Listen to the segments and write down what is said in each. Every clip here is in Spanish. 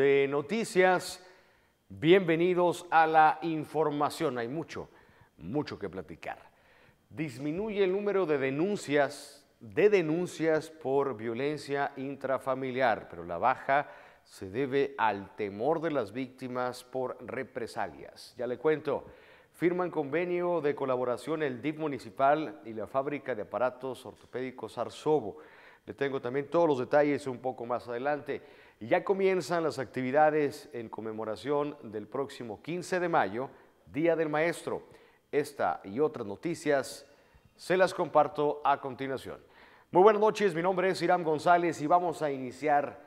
de noticias. Bienvenidos a la información. Hay mucho, mucho que platicar. Disminuye el número de denuncias, de denuncias por violencia intrafamiliar, pero la baja se debe al temor de las víctimas por represalias. Ya le cuento firman convenio de colaboración el DIP municipal y la fábrica de aparatos ortopédicos Arsobo. Le tengo también todos los detalles un poco más adelante. Y ya comienzan las actividades en conmemoración del próximo 15 de mayo, Día del Maestro. Esta y otras noticias se las comparto a continuación. Muy buenas noches, mi nombre es Irán González y vamos a iniciar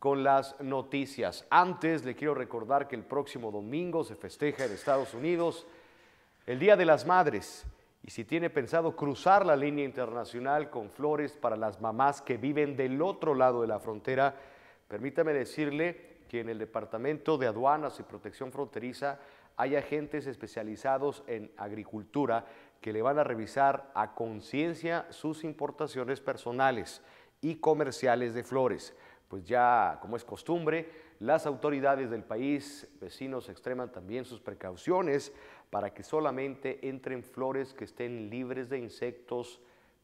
con las noticias. Antes le quiero recordar que el próximo domingo se festeja en Estados Unidos el Día de las Madres y si tiene pensado cruzar la línea internacional con flores para las mamás que viven del otro lado de la frontera, Permítame decirle que en el Departamento de Aduanas y Protección Fronteriza hay agentes especializados en agricultura que le van a revisar a conciencia sus importaciones personales y comerciales de flores. Pues ya, como es costumbre, las autoridades del país vecinos extreman también sus precauciones para que solamente entren flores que estén libres de insectos,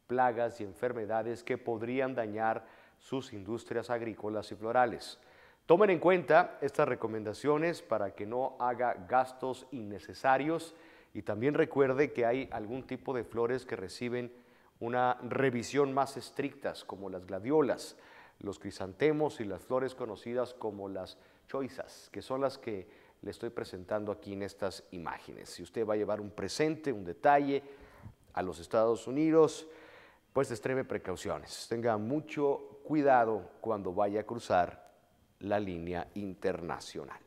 plagas y enfermedades que podrían dañar sus industrias agrícolas y florales. Tomen en cuenta estas recomendaciones para que no haga gastos innecesarios y también recuerde que hay algún tipo de flores que reciben una revisión más estrictas, como las gladiolas, los crisantemos y las flores conocidas como las choizas, que son las que le estoy presentando aquí en estas imágenes. Si usted va a llevar un presente, un detalle a los Estados Unidos, pues extreme precauciones. Tenga mucho cuidado cuando vaya a cruzar la línea internacional.